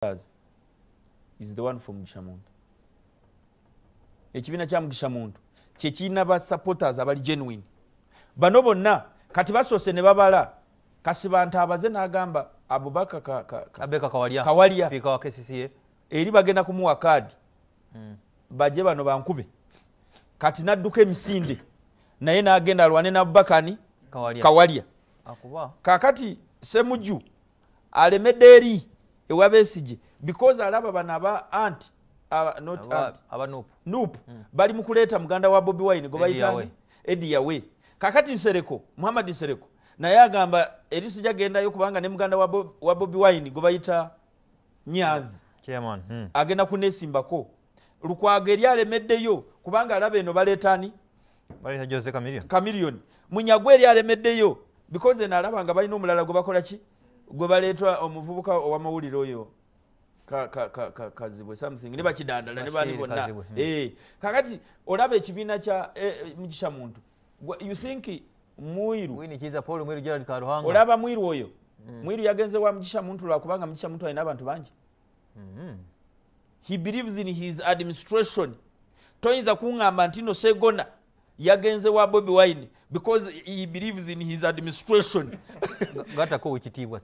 Pastors is the one from Gishamuntu. Ekibiina kya Mugishamuntu kye kirina ba supporters abali genuine. Bano bonna kati basoose ne babala kasi bantu abaze n'agamba Abubakar ka, ka, ka, Abeka Kawalia. Kawalia. Speaker wa KCCA. Eri bagenda kumuwa kadi. Mm. Baje bano bankube. Kati nadduka emisinde naye n'agenda alwane n'abubakani Kawalia. Kawalia. Akuba. Kakati semuju alemedde eri ewabesije because alaba bano uh, aba anti nop hmm. bali mukuleeta muganda wa bobi wine gebaitan ediyawe kakati nsereko muhamad nsereko naye agamba erisija gendayo kubanga ne muganda wa bobi wine gebaita nyazi hmm. hmm. agenda kunesimbako lukwago eri alemeddeyo kubanga alaba eno baleetani kamilioni munyagwo eri alemeddeyo because eno alaba nga balina omulala gwe bakola ki gwe baleetwa omuvubuka owamawulire oyo kazibwe something nebakidandala nebani bonna hmm. eh, kakati olaba ekibiina kya eh, mugisha muntu you think mwiruolaba mwiru oyo hmm. mwiru yagenze wa mugisha muntu lwakubanga mugisha muntu alina abantu bangi hmm. he believes in his administration toyinza kuŋamba nti no segona yagenze wa bobi wine because he believes in his administration ngaatako wekitiibwa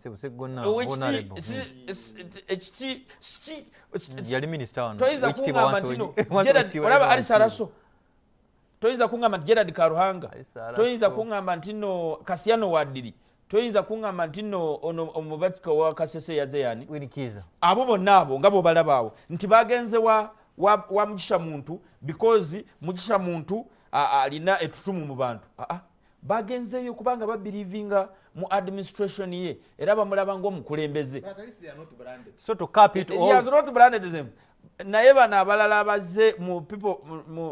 olaba arisaraso toyinza kuŋamba nti gerad karuhanga toyinza kuŋamba nti no kasiano wadiri toyinza kuŋamba nti no omubaka wa kasese yazeyani abo bonna abo nga bobalabaawo nti bagenze wa mugisha muntu because mugisha muntu alina ettutumu mu bantu aa bagenzeeyo kubanga babirivinga mu administration ye era bamulaba ngaomukulembeze naye bano abalala abaze mu people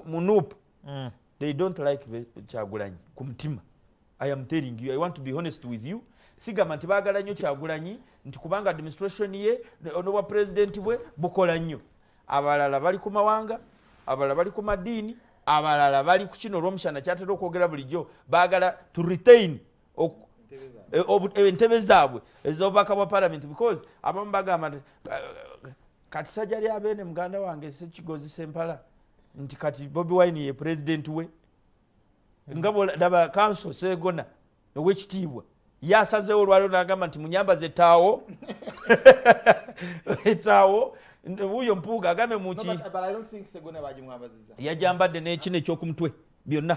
mu noop mm. they don't like kyagulanyi ku mutima i am telling you i want to be honest with you sigamba nti baagala nnyo kyagulanyi nti kubanga administration ye n'obwa pulezidenti bwe bukola nnyo abalala bali ku mawanga abalala bali ku madiini abalala bali ku kino olwomusana kyatera okwogera bulijjo baagala to retain eh, eh, entebe zaabwe ezobaka bwa paalamenti because abamu bagamba eh, kati sajja ly abeene muganda wange sekigozi sempala nti kati bobi wine ye purezidenti we mm-hmm. nga daba kanso segona owekitiibwa yasazeewo olwaliro nagamba nti munyambaze ettaawo ettaawo wuyo mpuuga agambe muki uh, yajambadde n'ekino ekyokumutwe byonna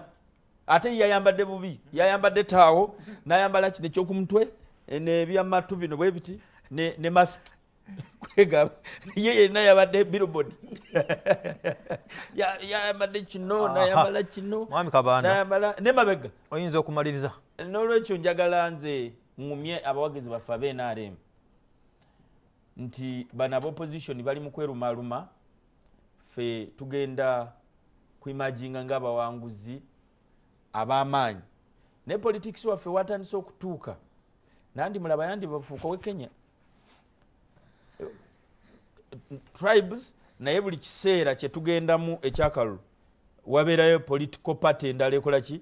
ate yayambadde bubi yayambadde taawo nayambala kino ekyokumutwe eh, nebyamatu bino bwe biti ne masiki ye yenna yabadde bilbod yayambadde kino nayambala kino ne mabega oyinza okumaliriza nolwekyo njagala nze ngumye abawagezi baffe abenrm nti bana abopositioni bali mu kwerumaluma ffe tugenda kuimajinga ngaabawanguzi ab'amaanyi naye politics waffe watandisa okutuuka nandi mulaba yandi bafuuka we kenya tribes naye buli kiseera kyetugendamu ekyakalulu wabeerayo political party endala ekolaki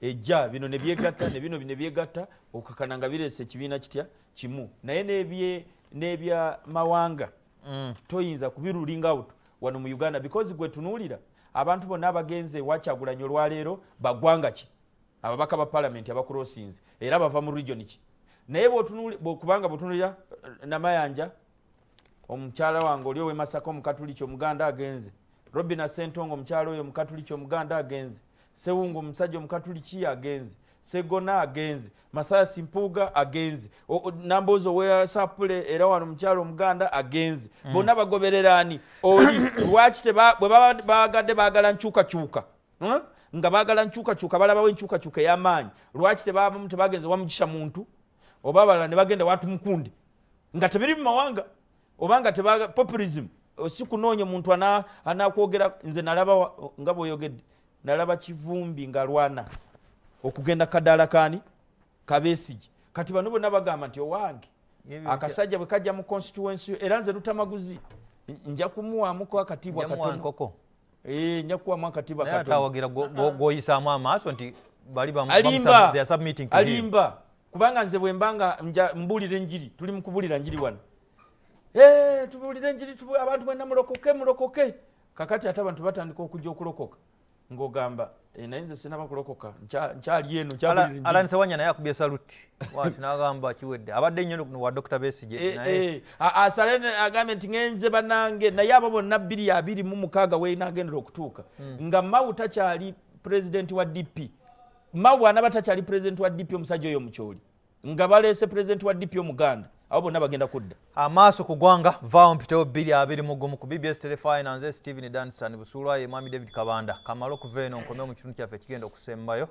ejja bino nebyegatta nebino nebyegatta okukakana nga birese ekibiina kitya kimu naye nebye nebyamawanga mm. toyinza kubiruling out wano mu uganda because gwetunuulira abantu bonna abagenze wakyagulanyi olwaleero bagwanga ki ababaka ba palamenti abacrossins era bava mu region ki naye kubanga bwotunulira eh, namayanja omukyala wange oli owemasaka omukatuliki omuganda agenze robina sentongo omukyala oyo omukatuliki omuganda agenze sewungu omusajja omukatuliki agenze segona agenze masasi mpuuga agenze nambozo weyasapule era wano mukyalo omuganda agenze mm. bonna bagobererani oli lwaki bwebabagadde baagala nkyukakyuka hmm? nga baagala nkyukakyuka balabawo enkyukakyuka eyamaanyi lwaki tebagenze wamugisha muntu oba abalala ne bagenda watumukundi nga tebiri mu mawanga obanga tepopulism si kunoonya muntu anakwogera nze nalaba nga bweyogedde nalaba kivumbi ngaalwana okugenda kadalakani kabesigi kati bano bonna bagamba nti owange akasajja bwe kajja mu constituency era nze lutamaguzi nja kumuwamuko akatibwa katono eh, njakuwamuakatibwagoyisamu ah. amaaso nti alimba kubanga nze bwembanga mbulira enjiri tuli mukubulira njiri wano eh, tubulira enjiri abantu mwena mulokoke mulokoke kakati ate abantu batandika okujja okulokoka ngogamba eh, naye nze sinaba kulokoka nkyali enu alanise wanya naye akubye saluti wati nagamba kiwedde abadde nnyo wa dr besige eh, asale eh, agambe nti ngenze banange naye abo bonna bbiri abiri mu mukaaga weinagendera okutuuka hmm. nga mawu takyali purezidenti wa dp mawu anaba takyali purezidenti wa dp omusajja oyo omukyoli nga baleese purezidenti wa dp omuganda abo bonna bagenda kudda amaaso ku ggwanga vaawo mpitewo 221 ku bbs telefina nze steven danstan busuulwaye mwami david kabanda kamala okuva eno nkomeo mu kitundu kyaffe ekigenda okusembayo